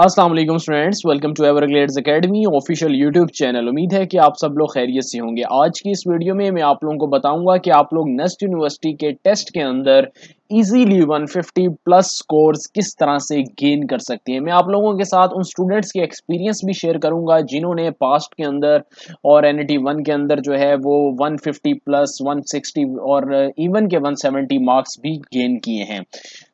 Aslam students welcome to Ever Glades Academy official YouTube channel उम्मीद है कि आप सब लोग खैरियत से होंगे आज की इस वीडियो में मैं आप लोगों को बताऊंगा कि आप लोग नेस्ट यूनिवर्सिटी के टेस्ट के अंदर इजीली 150 प्लस स्कोर्स किस तरह से गेन कर सकती है मैं आप लोगों के साथ उन स्टूडेंट्स के एक्सपीरियंस भी शेयर करूंगा जिन्होंने पास्ट के अंदर और एन वन के अंदर जो है वो 150 प्लस 160 और इवन के 170 मार्क्स भी गेन किए हैं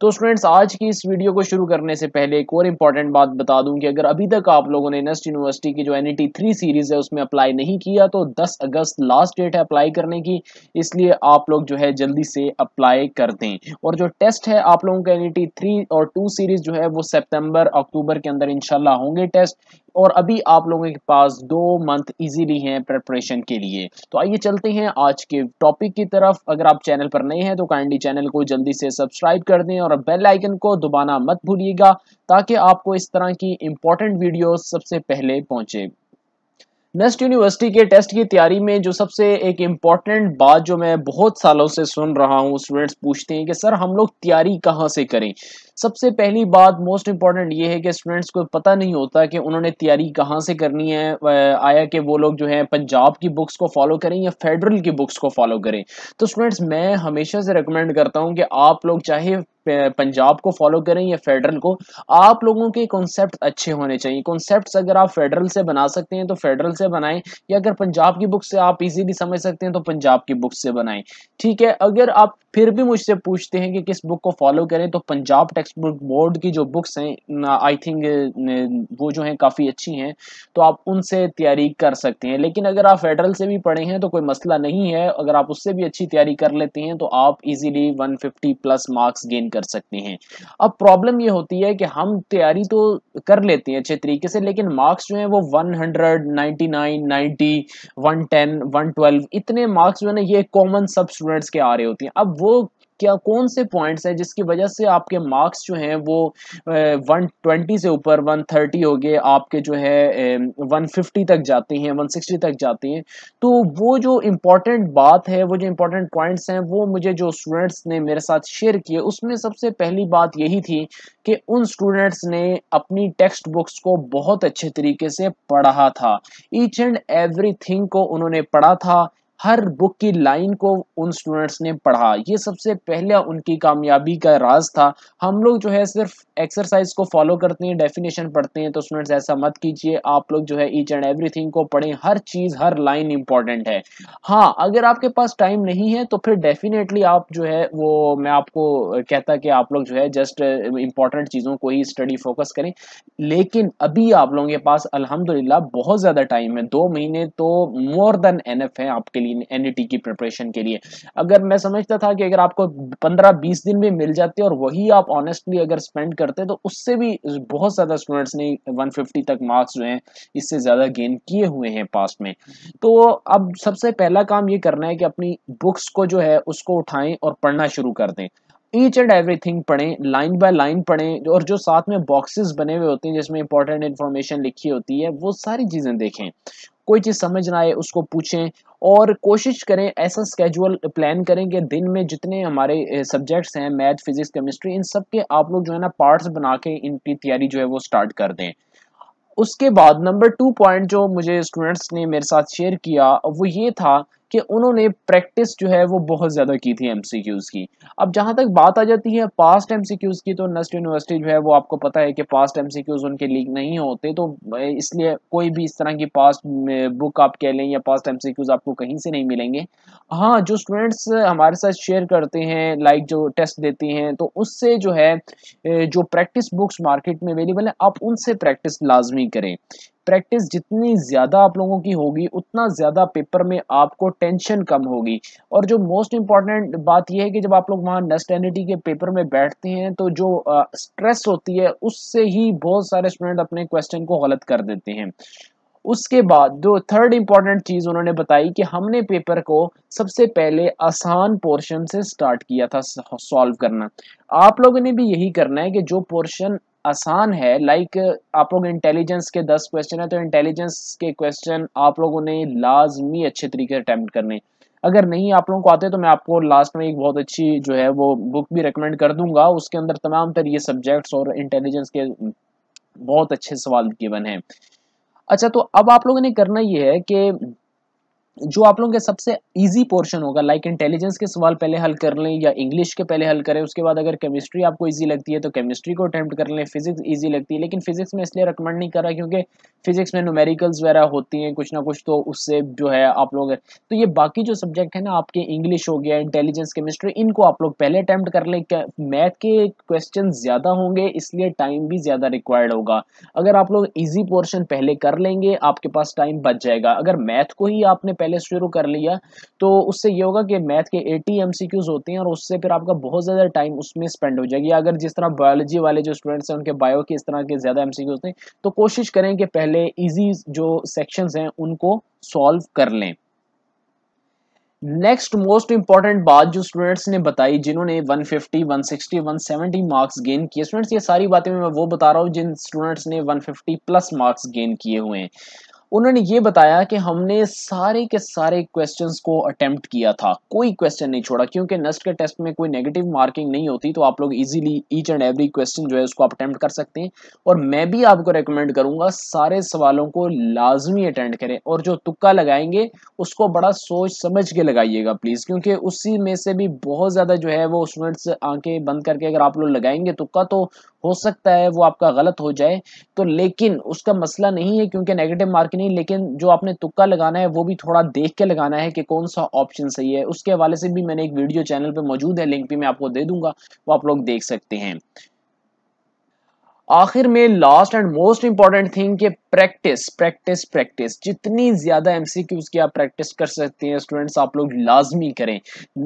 तो स्टूडेंट्स आज की इस वीडियो को शुरू करने से पहले एक और इंपॉर्टेंट बात बता दूं कि अगर अभी तक आप लोगों ने नेस्ट यूनिवर्सिटी की जो एन थ्री सीरीज है उसमें अप्लाई नहीं किया तो दस अगस्त लास्ट डेट है अप्लाई करने की इसलिए आप लोग जो है जल्दी से अप्लाई कर दें और जो टेस्ट है आप लोगों के एन ई और टू सीरीज जो है वो सितंबर अक्टूबर के अंदर इनशाला होंगे टेस्ट और अभी आप लोगों के पास दो मंथ इजीली हैं प्रेपरेशन के लिए तो आइए चलते हैं आज के टॉपिक की तरफ अगर आप चैनल पर नए हैं तो काइंडली चैनल को जल्दी से सब्सक्राइब कर दें और बेल आइकन को दबाना मत भूलिएगा ताकि आपको इस तरह की इंपॉर्टेंट वीडियो सबसे पहले पहुंचे नेस्ट यूनिवर्सिटी के टेस्ट की तैयारी में जो सबसे एक इम्पॉर्टेंट बात जो मैं बहुत सालों से सुन रहा हूँ स्टूडेंट्स पूछते हैं कि सर हम लोग तैयारी कहाँ से करें सबसे पहली बात मोस्ट इम्पॉर्टेंट ये है कि स्टूडेंट्स को पता नहीं होता कि उन्होंने तैयारी कहाँ से करनी है आया कि वो लोग जो है पंजाब की बुक्स को फॉलो करें या फेडरल की बुक्स को फॉलो करें तो स्टूडेंट्स मैं हमेशा से रिकमेंड करता हूँ कि आप लोग चाहे पंजाब को फॉलो करें या फेडरल को आप लोगों के कॉन्सेप्ट अच्छे होने चाहिए कॉन्सेप्ट अगर आप फेडरल से बना सकते हैं तो फेडरल से बनाएं या अगर पंजाब की बुक से आप इजीली समझ सकते हैं तो पंजाब की बुक से बनाएं ठीक है अगर आप फिर भी मुझसे पूछते हैं कि किस बुक को फॉलो करें तो Punjab tex text book board की जो बुक्स हैं आई थिंक eh, वो जो हैं काफ़ी अच्छी हैं तो आप उनसे तैयारी कर सकते हैं लेकिन अगर आप फेडरल से भी पढ़े हैं तो कोई मसला नहीं है अगर आप उससे भी अच्छी तैयारी कर लेते हैं तो आप इजीली 150 प्लस मार्क्स गेन कर सकते हैं अब प्रॉब्लम ये होती है कि हम तैयारी तो कर लेते हैं अच्छे तरीके से लेकिन मार्क्स जो हैं वो वन हंड्रेड नाइन्टी 110, 112 इतने मार्क्स जो है ना ये कॉमन सब स्टूडेंट्स के आ रहे होते हैं अब वो क्या कौन से पॉइंट्स हैं जिसकी वजह से आपके मार्क्स जो हैं वो वन ट्वेंटी से ऊपर वन थर्टी हो गए आपके जो है वन फिफ्टी तक जाते हैं वन सिक्सटी तक जाते हैं तो वो जो इम्पोर्टेंट बात है वो जो इम्पोर्टेंट पॉइंट्स हैं वो मुझे जो स्टूडेंट्स ने मेरे साथ शेयर किए उसमें सबसे पहली बात यही थी कि उन स्टूडेंट्स ने अपनी टेक्स्ट बुक्स को बहुत अच्छे तरीके से पढ़ा था ईच एंड एवरी थिंग को उन्होंने पढ़ा था हर बुक की लाइन को उन स्टूडेंट्स ने पढ़ा ये सबसे पहले उनकी कामयाबी का राज था हम लोग जो है सिर्फ एक्सरसाइज को फॉलो करते हैं डेफिनेशन पढ़ते हैं तो स्टूडेंट्स ऐसा मत कीजिए आप लोग जो है ईच एंड एवरीथिंग को पढ़ें हर चीज़ हर लाइन इंपॉर्टेंट है हाँ अगर आपके पास टाइम नहीं है तो फिर डेफिनेटली आप जो है वो मैं आपको कहता कि आप लोग जो है जस्ट इंपॉर्टेंट चीज़ों को ही स्टडी फोकस करें लेकिन अभी आप लोगों के पास अलहमदिल्ला बहुत ज़्यादा टाइम है दो महीने तो मोर देन एन है आपके लिए लिए एन e की प्रिपरेशन के लिए अगर मैं समझता था कि अगर आपको 15-20 दिन भी मिल जाते और वही आप ऑनेस्टली अगर स्पेंड करते तो उससे भी बहुत ज़्यादा स्टूडेंट्स ने 150 तक मार्क्स जो हैं इससे ज़्यादा गेन किए हुए हैं पास में तो अब सबसे पहला काम ये करना है कि अपनी बुक्स को जो है उसको उठाएं और पढ़ना शुरू कर दें ईच एंड एवरीथिंग पढ़ें लाइन बाय लाइन पढ़ें और जो साथ में बॉक्सेस बने हुए होते हैं जिसमें इंपॉर्टेंट इन्फॉर्मेशन लिखी होती है वो सारी चीज़ें देखें कोई चीज़ समझ ना आए उसको पूछें और कोशिश करें ऐसा स्केजुअल प्लान करें कि दिन में जितने हमारे सब्जेक्ट्स हैं मैथ फिजिक्स केमिस्ट्री इन सब के आप लोग जो है ना पार्ट्स बना के इनकी तैयारी जो है वो स्टार्ट कर दें उसके बाद नंबर टू पॉइंट जो मुझे स्टूडेंट्स ने मेरे साथ शेयर किया वो ये था कि उन्होंने प्रैक्टिस जो है वो बहुत ज़्यादा की थी एमसीक्यूज की अब जहां तक बात आ जाती है पास्ट एमसीक्यूज की तो नस्ट यूनिवर्सिटी जो है वो आपको पता है कि पास्ट एमसीक्यूज उनके लीक नहीं होते तो इसलिए कोई भी इस तरह की पास्ट बुक आप कह लें या पास्ट एमसीक्यूज आपको कहीं से नहीं मिलेंगे हाँ जो स्टूडेंट्स हमारे साथ शेयर करते हैं लाइक जो टेस्ट देती हैं तो उससे जो है जो प्रैक्टिस बुक्स मार्केट में अवेलेबल है आप उनसे प्रैक्टिस लाजमी करें प्रैक्टिस जितनी ज़्यादा आप लोगों की होगी उतना ज़्यादा पेपर में आपको टेंशन कम होगी और जो मोस्ट इम्पॉर्टेंट बात यह है कि जब आप लोग वहाँ नेक्स्ट के पेपर में बैठते हैं तो जो स्ट्रेस होती है उससे ही बहुत सारे स्टूडेंट अपने क्वेश्चन को गलत कर देते हैं उसके बाद जो थर्ड इम्पॉर्टेंट चीज़ उन्होंने बताई कि हमने पेपर को सबसे पहले आसान पोर्शन से स्टार्ट किया था सॉल्व करना आप लोगों ने भी यही करना है कि जो पोर्शन आसान है लाइक आप लोग इंटेलिजेंस के दस क्वेश्चन है तो इंटेलिजेंस के क्वेश्चन आप लोगों ने लाजमी अच्छे तरीके से अटैम्प्ट करने अगर नहीं आप लोगों को आते तो मैं आपको लास्ट में एक बहुत अच्छी जो है वो बुक भी रिकमेंड कर दूंगा उसके अंदर तमाम तर ये सब्जेक्ट्स और इंटेलिजेंस के बहुत अच्छे सवाल गिवन हैं अच्छा तो अब आप लोगों ने करना ये है कि जो आप लोगों के सबसे इजी पोर्शन होगा लाइक इंटेलिजेंस के सवाल पहले हल कर लें या इंग्लिश के पहले हल करें उसके बाद अगर केमिस्ट्री आपको इजी लगती है तो केमिस्ट्री को अटैम्प्ट कर लें फिजिक्स इजी लगती है लेकिन फिजिक्स में इसलिए रिकमेंड नहीं कर रहा क्योंकि फिजिक्स में न्यूमेरिकल्स वगैरह होती हैं कुछ ना कुछ तो उससे जो है आप लोग तो ये बाकी जो सब्जेक्ट है ना आपके इंग्लिश हो गया इंटेलिजेंस केमिस्ट्री इनको आप लोग पहले अटैम्प्ट कर लें मैथ के क्वेश्चन ज़्यादा होंगे इसलिए टाइम भी ज़्यादा रिक्वायर्ड होगा अगर आप लोग ईजी पोर्शन पहले कर लेंगे आपके पास टाइम बच जाएगा अगर मैथ को ही आपने पहले शुरू कर लिया तो उससे ये होगा कि मैथ के एटी एम होते हैं और उससे फिर आपका बहुत ज़्यादा टाइम उसमें स्पेंड हो जाएगी अगर जिस तरह बायोलॉजी वाले जो स्टूडेंट्स हैं उनके बायो के इस तरह के ज़्यादा एम होते हैं तो कोशिश करें कि पहले ईजी जो सेक्शन हैं उनको सॉल्व कर लें नेक्स्ट मोस्ट इंपॉर्टेंट बात जो स्टूडेंट्स ने बताई जिन्होंने 150, 160, 170 मार्क्स गेन किए स्टूडेंट्स ये सारी बातें मैं वो बता रहा हूँ जिन स्टूडेंट्स ने 150 प्लस मार्क्स गेन किए हुए हैं उन्होंने ये बताया कि हमने सारे के सारे क्वेश्चंस को अटेम्प्ट किया था कोई क्वेश्चन नहीं छोड़ा क्योंकि नस्ट के टेस्ट में कोई नेगेटिव मार्किंग नहीं होती तो आप लोग easily each and every question जो है उसको अटेम्प्ट कर सकते हैं और मैं भी आपको रिकमेंड करूंगा सारे सवालों को लाजमी अटेंड करें और जो तुक्का लगाएंगे उसको बड़ा सोच समझ के लगाइएगा प्लीज़ क्योंकि उसी में से भी बहुत ज़्यादा जो है वो स्टूडेंट्स आंखें बंद करके अगर आप लोग लगाएंगे तुक्का तो हो सकता है वो आपका गलत हो जाए तो लेकिन उसका मसला नहीं है क्योंकि नेगेटिव मार्क नहीं लेकिन जो आपने तुक्का लगाना है वो भी थोड़ा देख के लगाना है कि कौन सा ऑप्शन सही है उसके हवाले से भी मैंने एक वीडियो चैनल पर मौजूद है लिंक भी मैं आपको दे दूंगा वो आप लोग देख सकते हैं आखिर में last and most important thing के प्रैक्टिस प्रैक्टिस प्रैक्टिस जितनी ज्यादा एमसीक्यूज की आप प्रैक्टिस कर सकते हैं स्टूडेंट्स आप लोग लाजमी करें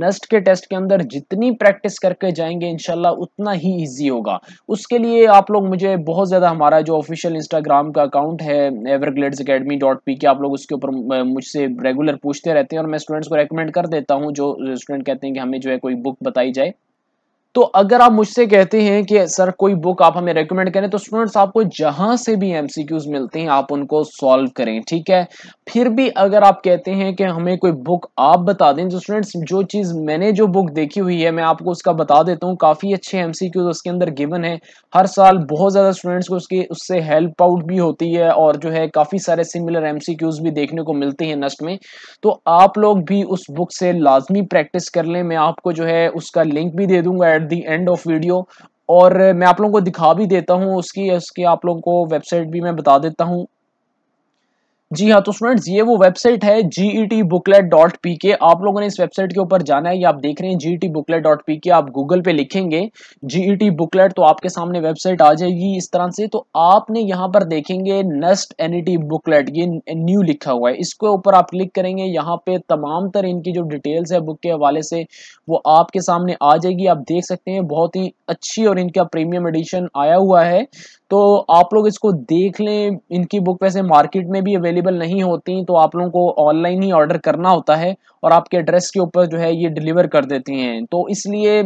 नस्ट के टेस्ट के अंदर जितनी प्रैक्टिस करके जाएंगे इनशाला उतना ही ईजी होगा उसके लिए आप लोग मुझे बहुत ज्यादा हमारा जो ऑफिशियल इंस्टाग्राम का अकाउंट है Everglades academy dot P K आप लोग उसके ऊपर मुझसे रेगुलर पूछते रहते हैं और मैं स्टूडेंट्स को रिकमेंड कर देता हूँ जो स्टूडेंट कहते हैं कि हमें जो है कोई बुक बताई जाए तो अगर आप मुझसे कहते हैं कि सर कोई बुक आप हमें रेकमेंड करें तो स्टूडेंट्स आपको जहां से भी एमसीक्यूज मिलते हैं आप उनको सॉल्व करें ठीक है फिर भी अगर आप कहते हैं कि हमें कोई बुक आप बता दें तो स्टूडेंट्स जो चीज़ मैंने जो बुक देखी हुई है मैं आपको उसका बता देता हूँ काफ़ी अच्छे एमसीक्यूज उसके अंदर गिवन है हर साल बहुत ज़्यादा स्टूडेंट्स को उसकी उससे हेल्प आउट भी होती है और जो है काफ़ी सारे सिमिलर एमसीक्यूज भी देखने को मिलते हैं नस्ट में तो आप लोग भी उस बुक से लाजमी प्रैक्टिस कर लें मैं आपको जो है उसका लिंक भी दे दूंगा at the end of video और मैं आप लोगों को दिखा भी देता हूँ उसकी उसकी आप लोगों को वेबसाइट भी मैं बता देता हूँ जी हाँ तो स्टूडेंट्स ये वो वेबसाइट है G E T booklet dot P K आप लोगों ने इस वेबसाइट के ऊपर जाना है ये आप देख रहे हैं G E T booklet dot P K आप गूगल पे लिखेंगे जी ई टी बुकलेट तो आपके सामने वेबसाइट आ जाएगी इस तरह से तो आपने यहाँ पर देखेंगे नेस्ट एन ई टी बुकलेट ये न्यू लिखा हुआ है इसके ऊपर आप क्लिक करेंगे यहाँ पे तमाम तर इनकी जो डिटेल्स है बुक के हवाले से वो आपके सामने आ जाएगी आप देख सकते हैं बहुत ही अच्छी और इनका प्रीमियम एडिशन आया हुआ है तो आप लोग इसको देख लें इनकी बुक वैसे मार्केट में भी अवेलेबल नहीं होती तो आप लोगों को ऑनलाइन ही ऑर्डर करना होता है और आपके एड्रेस के ऊपर जो है ये डिलीवर कर देती हैं तो इसलिए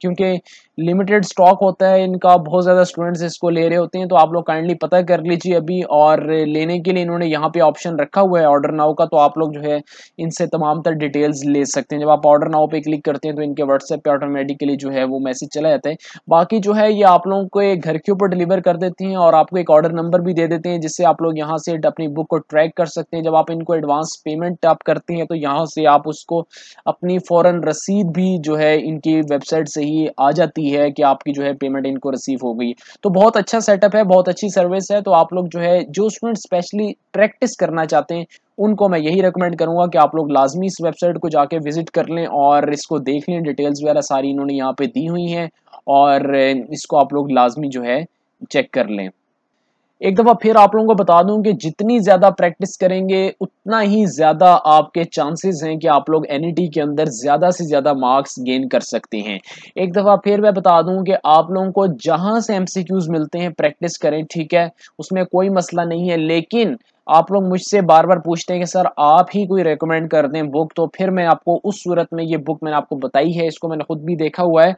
क्योंकि लिमिटेड स्टॉक होता है इनका बहुत ज़्यादा स्टूडेंट्स इसको ले रहे होते हैं तो आप लोग काइंडली पता कर लीजिए अभी और लेने के लिए इन्होंने यहाँ पे ऑप्शन रखा हुआ है ऑर्डर नाउ का तो आप लोग जो है इनसे तमाम तर डिटेल्स ले सकते हैं जब आप ऑर्डर नाउ पे क्लिक करते हैं तो इनके व्हाट्सएप पे ऑटोमेटिकली जो है वो मैसेज चला जाता है बाकी जो है ये आप लोगों को घर के ऊपर डिलीवर कर देते हैं और आपको एक ऑर्डर नंबर भी दे देते हैं जिससे आप लोग यहाँ से अपनी बुक को ट्रैक कर सकते हैं जब आप इनको एडवांस पेमेंट आप करते हैं तो यहाँ से आप उसको अपनी फ़ौरन रसीद भी जो है इनकी वेबसाइट से ही आ जाती गई है कि आपकी जो है पेमेंट इनको रिसीव हो गई तो बहुत अच्छा सेटअप है बहुत अच्छी सर्विस है तो आप लोग जो है जो स्टूडेंट स्पेशली प्रैक्टिस करना चाहते हैं उनको मैं यही रिकमेंड करूंगा कि आप लोग लाजमी इस वेबसाइट को जाके विजिट कर लें और इसको देख लें डिटेल्स वगैरह सारी इन्होंने यहाँ पे दी हुई हैं और इसको आप लोग लाजमी जो है चेक कर लें एक दफ़ा फिर आप लोगों को बता दूं कि जितनी ज़्यादा प्रैक्टिस करेंगे उतना ही ज़्यादा आपके चांसेस हैं कि आप लोग एन e के अंदर ज़्यादा से ज़्यादा मार्क्स गेन कर सकते हैं एक दफ़ा फिर मैं बता दूं कि आप लोगों को जहां से एम मिलते हैं प्रैक्टिस करें ठीक है उसमें कोई मसला नहीं है लेकिन आप लोग मुझसे बार बार पूछते हैं कि सर आप ही कोई रिकमेंड कर दें बुक तो फिर मैं आपको उस सूरत में ये बुक मैंने आपको बताई है इसको मैंने खुद भी देखा हुआ है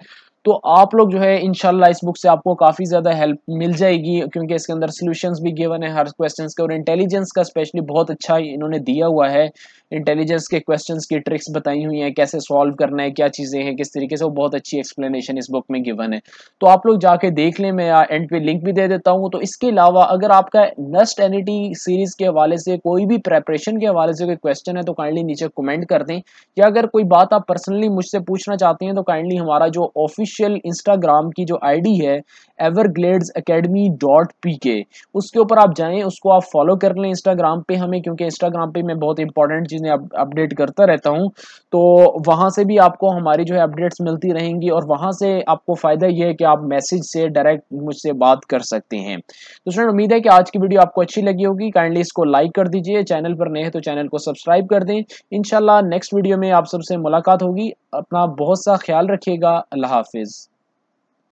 तो आप लोग जो है इनशाला इस बुक से आपको काफ़ी ज़्यादा हेल्प मिल जाएगी क्योंकि इसके अंदर सोल्यूशन भी गिवन है हर क्वेश्चन के और इंटेलिजेंस का स्पेशली बहुत अच्छा इन्होंने दिया हुआ है इंटेलिजेंस के क्वेश्चन की ट्रिक्स बताई हुई है कैसे सॉल्व करना है क्या चीज़ें हैं किस तरीके से वो बहुत अच्छी एक्सप्लेनेशन इस बुक में गिवन है तो आप लोग जाके देख लें मैं एंड पे लिंक भी दे देता हूँ तो इसके अलावा अगर आपका नस्ट एन सीरीज़ के हवाले से कोई भी प्रेपरेशन के हवाले से कोई क्वेश्चन है तो काइंडली नीचे कमेंट कर दें या अगर कोई बात आप पर्सनली मुझसे पूछना चाहते हैं तो काइंडली हमारा जो ऑफिस ऑफिशियल इंस्टाग्राम की जो आईडी है एवरग्लेड्स अकेडमी डॉट पी के उसके ऊपर आप जाएं उसको आप फॉलो कर लें इंस्टाग्राम पे हमें क्योंकि इंस्टाग्राम पे मैं बहुत इंपॉर्टेंट चीज़ें अपडेट करता रहता हूँ तो वहाँ से भी आपको हमारी जो है अपडेट्स मिलती रहेंगी और वहाँ से आपको फ़ायदा ये है कि आप मैसेज से डायरेक्ट मुझसे बात कर सकते हैं तो सर उम्मीद है कि आज की वीडियो आपको अच्छी लगी होगी काइंडली इसको लाइक कर दीजिए चैनल पर नए हैं तो चैनल को सब्सक्राइब कर दें इनशाला नेक्स्ट वीडियो में आप सबसे मुलाकात होगी अपना बहुत सा ख्याल रखिएगा अल्लाह हाफ is